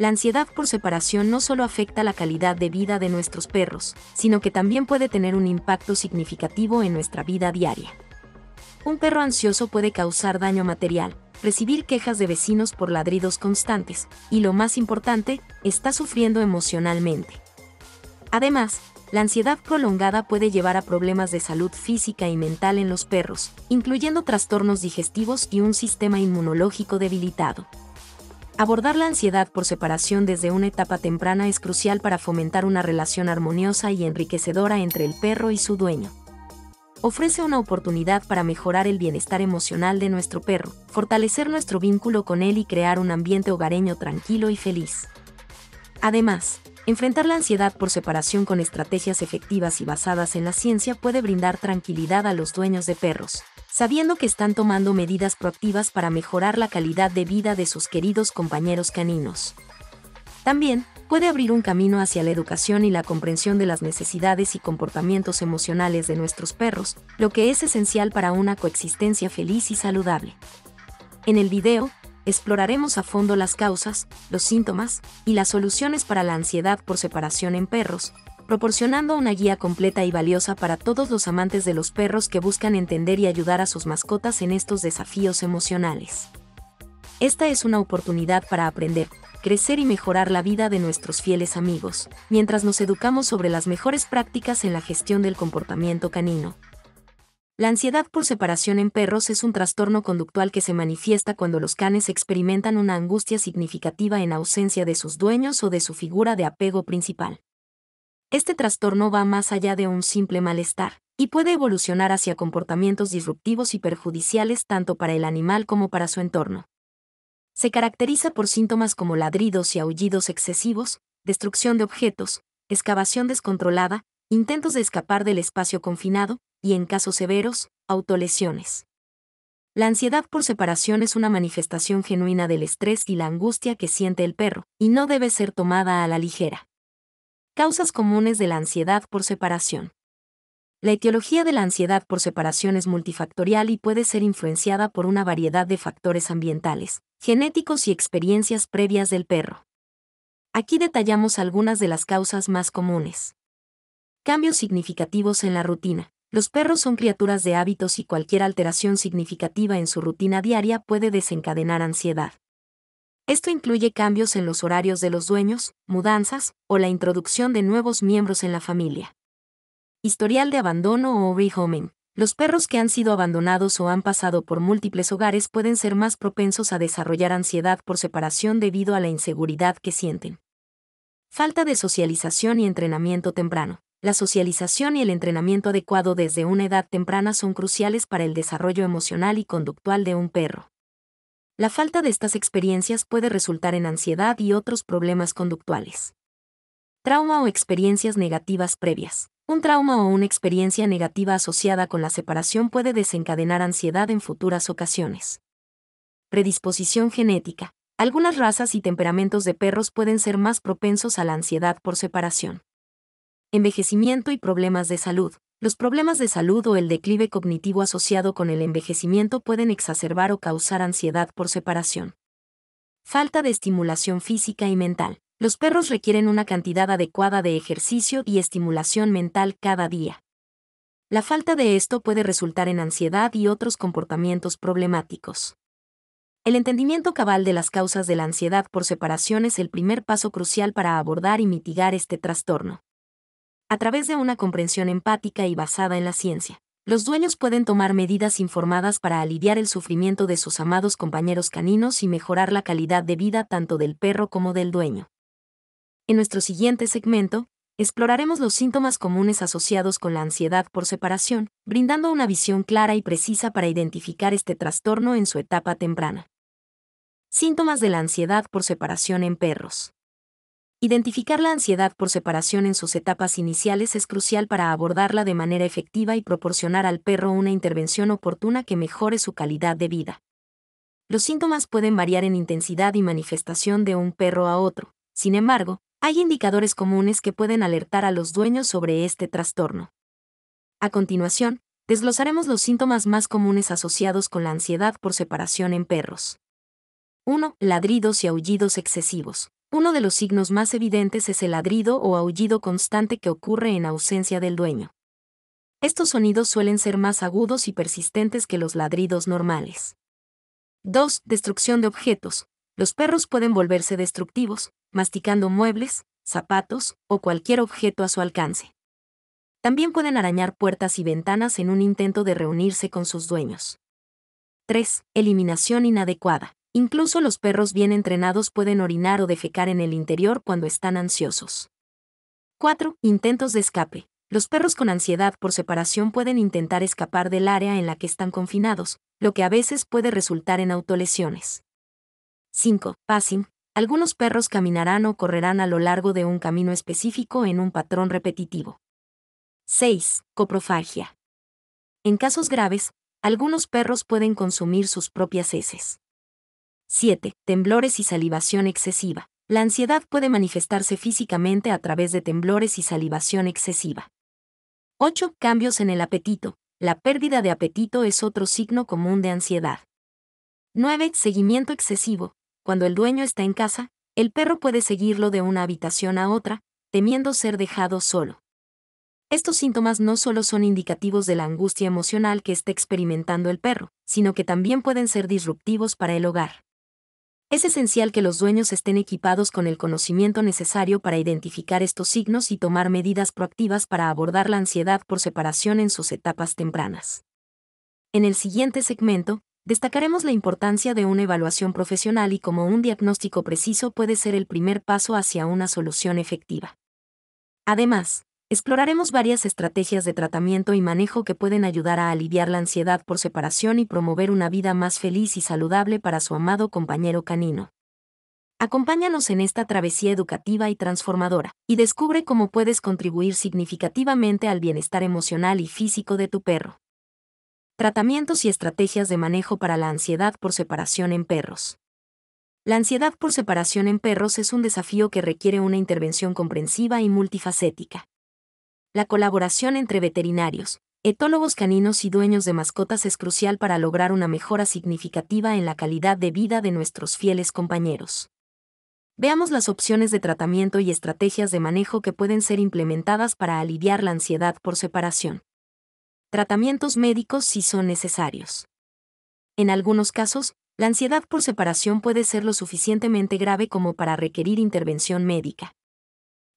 La ansiedad por separación no solo afecta la calidad de vida de nuestros perros, sino que también puede tener un impacto significativo en nuestra vida diaria. Un perro ansioso puede causar daño material, recibir quejas de vecinos por ladridos constantes, y lo más importante, está sufriendo emocionalmente. Además, la ansiedad prolongada puede llevar a problemas de salud física y mental en los perros, incluyendo trastornos digestivos y un sistema inmunológico debilitado. Abordar la ansiedad por separación desde una etapa temprana es crucial para fomentar una relación armoniosa y enriquecedora entre el perro y su dueño. Ofrece una oportunidad para mejorar el bienestar emocional de nuestro perro, fortalecer nuestro vínculo con él y crear un ambiente hogareño tranquilo y feliz. Además, enfrentar la ansiedad por separación con estrategias efectivas y basadas en la ciencia puede brindar tranquilidad a los dueños de perros, sabiendo que están tomando medidas proactivas para mejorar la calidad de vida de sus queridos compañeros caninos. También, puede abrir un camino hacia la educación y la comprensión de las necesidades y comportamientos emocionales de nuestros perros, lo que es esencial para una coexistencia feliz y saludable. En el video, exploraremos a fondo las causas, los síntomas y las soluciones para la ansiedad por separación en perros, proporcionando una guía completa y valiosa para todos los amantes de los perros que buscan entender y ayudar a sus mascotas en estos desafíos emocionales. Esta es una oportunidad para aprender, crecer y mejorar la vida de nuestros fieles amigos, mientras nos educamos sobre las mejores prácticas en la gestión del comportamiento canino. La ansiedad por separación en perros es un trastorno conductual que se manifiesta cuando los canes experimentan una angustia significativa en ausencia de sus dueños o de su figura de apego principal. Este trastorno va más allá de un simple malestar, y puede evolucionar hacia comportamientos disruptivos y perjudiciales tanto para el animal como para su entorno. Se caracteriza por síntomas como ladridos y aullidos excesivos, destrucción de objetos, excavación descontrolada, intentos de escapar del espacio confinado, y en casos severos, autolesiones. La ansiedad por separación es una manifestación genuina del estrés y la angustia que siente el perro, y no debe ser tomada a la ligera. Causas comunes de la ansiedad por separación. La etiología de la ansiedad por separación es multifactorial y puede ser influenciada por una variedad de factores ambientales, genéticos y experiencias previas del perro. Aquí detallamos algunas de las causas más comunes. Cambios significativos en la rutina. Los perros son criaturas de hábitos y cualquier alteración significativa en su rutina diaria puede desencadenar ansiedad. Esto incluye cambios en los horarios de los dueños, mudanzas, o la introducción de nuevos miembros en la familia. Historial de abandono o rehoming. Los perros que han sido abandonados o han pasado por múltiples hogares pueden ser más propensos a desarrollar ansiedad por separación debido a la inseguridad que sienten. Falta de socialización y entrenamiento temprano. La socialización y el entrenamiento adecuado desde una edad temprana son cruciales para el desarrollo emocional y conductual de un perro. La falta de estas experiencias puede resultar en ansiedad y otros problemas conductuales. Trauma o experiencias negativas previas. Un trauma o una experiencia negativa asociada con la separación puede desencadenar ansiedad en futuras ocasiones. Predisposición genética. Algunas razas y temperamentos de perros pueden ser más propensos a la ansiedad por separación. Envejecimiento y problemas de salud. Los problemas de salud o el declive cognitivo asociado con el envejecimiento pueden exacerbar o causar ansiedad por separación. Falta de estimulación física y mental. Los perros requieren una cantidad adecuada de ejercicio y estimulación mental cada día. La falta de esto puede resultar en ansiedad y otros comportamientos problemáticos. El entendimiento cabal de las causas de la ansiedad por separación es el primer paso crucial para abordar y mitigar este trastorno a través de una comprensión empática y basada en la ciencia. Los dueños pueden tomar medidas informadas para aliviar el sufrimiento de sus amados compañeros caninos y mejorar la calidad de vida tanto del perro como del dueño. En nuestro siguiente segmento, exploraremos los síntomas comunes asociados con la ansiedad por separación, brindando una visión clara y precisa para identificar este trastorno en su etapa temprana. Síntomas de la ansiedad por separación en perros. Identificar la ansiedad por separación en sus etapas iniciales es crucial para abordarla de manera efectiva y proporcionar al perro una intervención oportuna que mejore su calidad de vida. Los síntomas pueden variar en intensidad y manifestación de un perro a otro, sin embargo, hay indicadores comunes que pueden alertar a los dueños sobre este trastorno. A continuación, desglosaremos los síntomas más comunes asociados con la ansiedad por separación en perros. 1. Ladridos y aullidos excesivos. Uno de los signos más evidentes es el ladrido o aullido constante que ocurre en ausencia del dueño. Estos sonidos suelen ser más agudos y persistentes que los ladridos normales. 2. Destrucción de objetos. Los perros pueden volverse destructivos, masticando muebles, zapatos o cualquier objeto a su alcance. También pueden arañar puertas y ventanas en un intento de reunirse con sus dueños. 3. Eliminación inadecuada. Incluso los perros bien entrenados pueden orinar o defecar en el interior cuando están ansiosos. 4. Intentos de escape. Los perros con ansiedad por separación pueden intentar escapar del área en la que están confinados, lo que a veces puede resultar en autolesiones. 5. Passing. Algunos perros caminarán o correrán a lo largo de un camino específico en un patrón repetitivo. 6. Coprofagia. En casos graves, algunos perros pueden consumir sus propias heces. 7. Temblores y salivación excesiva. La ansiedad puede manifestarse físicamente a través de temblores y salivación excesiva. 8. Cambios en el apetito. La pérdida de apetito es otro signo común de ansiedad. 9. Seguimiento excesivo. Cuando el dueño está en casa, el perro puede seguirlo de una habitación a otra, temiendo ser dejado solo. Estos síntomas no solo son indicativos de la angustia emocional que está experimentando el perro, sino que también pueden ser disruptivos para el hogar. Es esencial que los dueños estén equipados con el conocimiento necesario para identificar estos signos y tomar medidas proactivas para abordar la ansiedad por separación en sus etapas tempranas. En el siguiente segmento, destacaremos la importancia de una evaluación profesional y cómo un diagnóstico preciso puede ser el primer paso hacia una solución efectiva. Además, Exploraremos varias estrategias de tratamiento y manejo que pueden ayudar a aliviar la ansiedad por separación y promover una vida más feliz y saludable para su amado compañero canino. Acompáñanos en esta travesía educativa y transformadora, y descubre cómo puedes contribuir significativamente al bienestar emocional y físico de tu perro. Tratamientos y estrategias de manejo para la ansiedad por separación en perros. La ansiedad por separación en perros es un desafío que requiere una intervención comprensiva y multifacética. La colaboración entre veterinarios, etólogos caninos y dueños de mascotas es crucial para lograr una mejora significativa en la calidad de vida de nuestros fieles compañeros. Veamos las opciones de tratamiento y estrategias de manejo que pueden ser implementadas para aliviar la ansiedad por separación. Tratamientos médicos si son necesarios. En algunos casos, la ansiedad por separación puede ser lo suficientemente grave como para requerir intervención médica.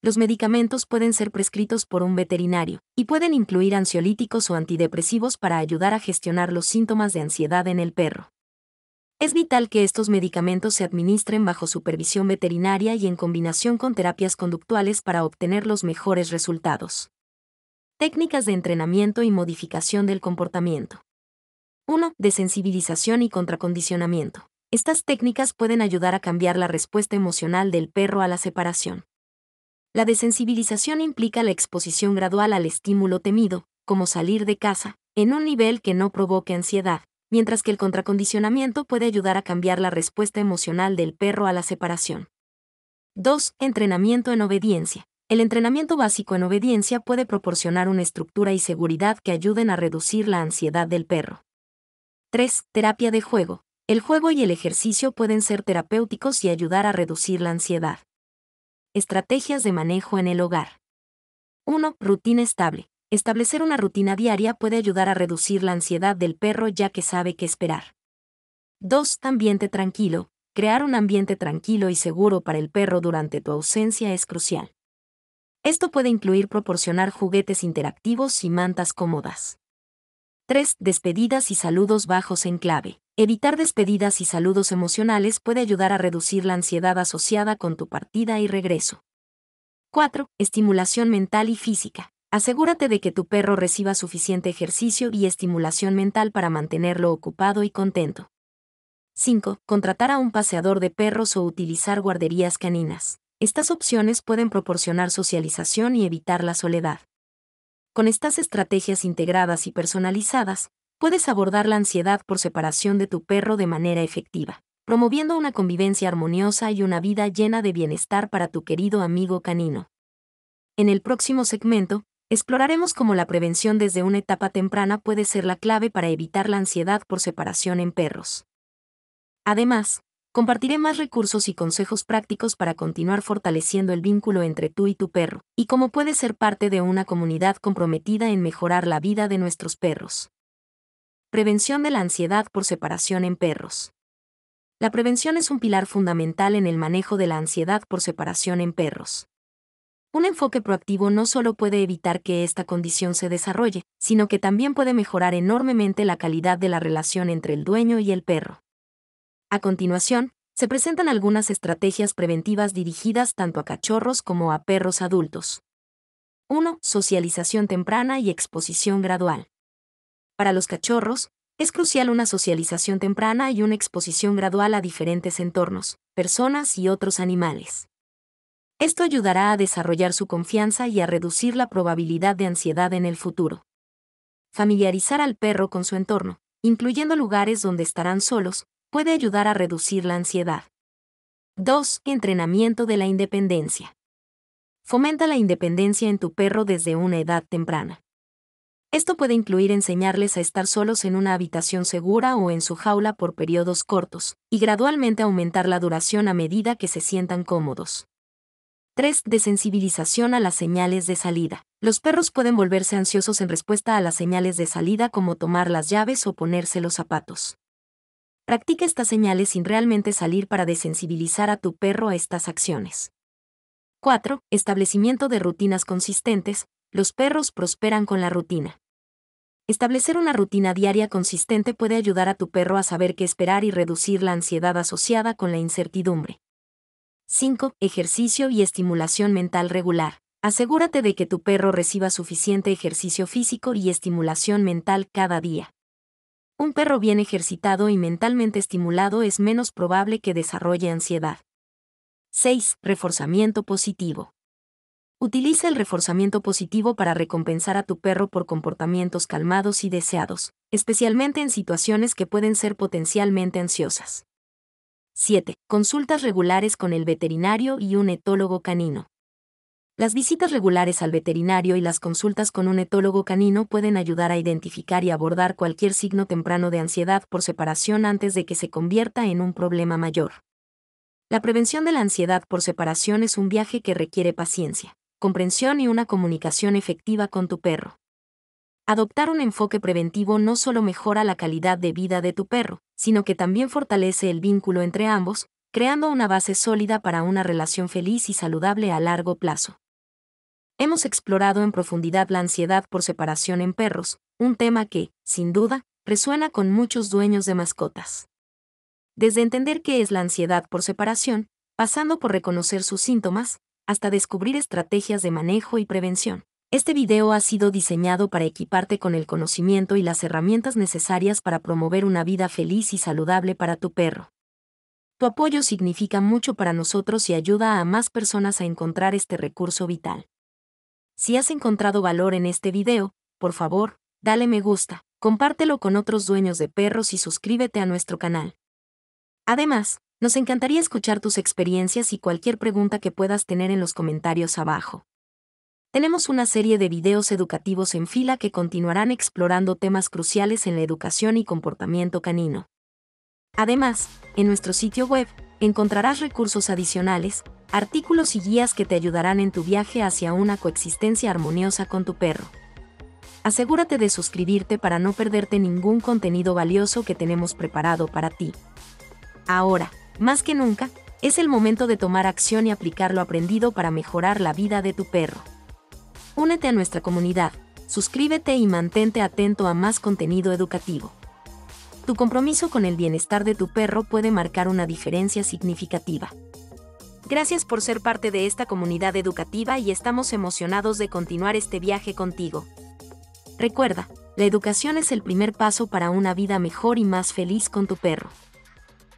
Los medicamentos pueden ser prescritos por un veterinario, y pueden incluir ansiolíticos o antidepresivos para ayudar a gestionar los síntomas de ansiedad en el perro. Es vital que estos medicamentos se administren bajo supervisión veterinaria y en combinación con terapias conductuales para obtener los mejores resultados. Técnicas de entrenamiento y modificación del comportamiento. 1. Desensibilización y contracondicionamiento. Estas técnicas pueden ayudar a cambiar la respuesta emocional del perro a la separación. La desensibilización implica la exposición gradual al estímulo temido, como salir de casa, en un nivel que no provoque ansiedad, mientras que el contracondicionamiento puede ayudar a cambiar la respuesta emocional del perro a la separación. 2. Entrenamiento en obediencia. El entrenamiento básico en obediencia puede proporcionar una estructura y seguridad que ayuden a reducir la ansiedad del perro. 3. Terapia de juego. El juego y el ejercicio pueden ser terapéuticos y ayudar a reducir la ansiedad. Estrategias de manejo en el hogar. 1. Rutina estable. Establecer una rutina diaria puede ayudar a reducir la ansiedad del perro ya que sabe qué esperar. 2. Ambiente tranquilo. Crear un ambiente tranquilo y seguro para el perro durante tu ausencia es crucial. Esto puede incluir proporcionar juguetes interactivos y mantas cómodas. 3. Despedidas y saludos bajos en clave. Evitar despedidas y saludos emocionales puede ayudar a reducir la ansiedad asociada con tu partida y regreso. 4. Estimulación mental y física. Asegúrate de que tu perro reciba suficiente ejercicio y estimulación mental para mantenerlo ocupado y contento. 5. Contratar a un paseador de perros o utilizar guarderías caninas. Estas opciones pueden proporcionar socialización y evitar la soledad. Con estas estrategias integradas y personalizadas, puedes abordar la ansiedad por separación de tu perro de manera efectiva, promoviendo una convivencia armoniosa y una vida llena de bienestar para tu querido amigo canino. En el próximo segmento, exploraremos cómo la prevención desde una etapa temprana puede ser la clave para evitar la ansiedad por separación en perros. Además, compartiré más recursos y consejos prácticos para continuar fortaleciendo el vínculo entre tú y tu perro, y cómo puedes ser parte de una comunidad comprometida en mejorar la vida de nuestros perros. Prevención de la ansiedad por separación en perros. La prevención es un pilar fundamental en el manejo de la ansiedad por separación en perros. Un enfoque proactivo no solo puede evitar que esta condición se desarrolle, sino que también puede mejorar enormemente la calidad de la relación entre el dueño y el perro. A continuación, se presentan algunas estrategias preventivas dirigidas tanto a cachorros como a perros adultos. 1. Socialización temprana y exposición gradual. Para los cachorros, es crucial una socialización temprana y una exposición gradual a diferentes entornos, personas y otros animales. Esto ayudará a desarrollar su confianza y a reducir la probabilidad de ansiedad en el futuro. Familiarizar al perro con su entorno, incluyendo lugares donde estarán solos, puede ayudar a reducir la ansiedad. 2. Entrenamiento de la independencia. Fomenta la independencia en tu perro desde una edad temprana. Esto puede incluir enseñarles a estar solos en una habitación segura o en su jaula por periodos cortos, y gradualmente aumentar la duración a medida que se sientan cómodos. 3. Desensibilización a las señales de salida. Los perros pueden volverse ansiosos en respuesta a las señales de salida como tomar las llaves o ponerse los zapatos. Practica estas señales sin realmente salir para desensibilizar a tu perro a estas acciones. 4. Establecimiento de rutinas consistentes los perros prosperan con la rutina. Establecer una rutina diaria consistente puede ayudar a tu perro a saber qué esperar y reducir la ansiedad asociada con la incertidumbre. 5. Ejercicio y estimulación mental regular. Asegúrate de que tu perro reciba suficiente ejercicio físico y estimulación mental cada día. Un perro bien ejercitado y mentalmente estimulado es menos probable que desarrolle ansiedad. 6. Reforzamiento positivo. Utiliza el reforzamiento positivo para recompensar a tu perro por comportamientos calmados y deseados, especialmente en situaciones que pueden ser potencialmente ansiosas. 7. Consultas regulares con el veterinario y un etólogo canino. Las visitas regulares al veterinario y las consultas con un etólogo canino pueden ayudar a identificar y abordar cualquier signo temprano de ansiedad por separación antes de que se convierta en un problema mayor. La prevención de la ansiedad por separación es un viaje que requiere paciencia comprensión y una comunicación efectiva con tu perro. Adoptar un enfoque preventivo no solo mejora la calidad de vida de tu perro, sino que también fortalece el vínculo entre ambos, creando una base sólida para una relación feliz y saludable a largo plazo. Hemos explorado en profundidad la ansiedad por separación en perros, un tema que, sin duda, resuena con muchos dueños de mascotas. Desde entender qué es la ansiedad por separación, pasando por reconocer sus síntomas, hasta descubrir estrategias de manejo y prevención. Este video ha sido diseñado para equiparte con el conocimiento y las herramientas necesarias para promover una vida feliz y saludable para tu perro. Tu apoyo significa mucho para nosotros y ayuda a más personas a encontrar este recurso vital. Si has encontrado valor en este video, por favor, dale me gusta, compártelo con otros dueños de perros y suscríbete a nuestro canal. Además, nos encantaría escuchar tus experiencias y cualquier pregunta que puedas tener en los comentarios abajo. Tenemos una serie de videos educativos en fila que continuarán explorando temas cruciales en la educación y comportamiento canino. Además, en nuestro sitio web, encontrarás recursos adicionales, artículos y guías que te ayudarán en tu viaje hacia una coexistencia armoniosa con tu perro. Asegúrate de suscribirte para no perderte ningún contenido valioso que tenemos preparado para ti. Ahora, más que nunca, es el momento de tomar acción y aplicar lo aprendido para mejorar la vida de tu perro. Únete a nuestra comunidad, suscríbete y mantente atento a más contenido educativo. Tu compromiso con el bienestar de tu perro puede marcar una diferencia significativa. Gracias por ser parte de esta comunidad educativa y estamos emocionados de continuar este viaje contigo. Recuerda, la educación es el primer paso para una vida mejor y más feliz con tu perro.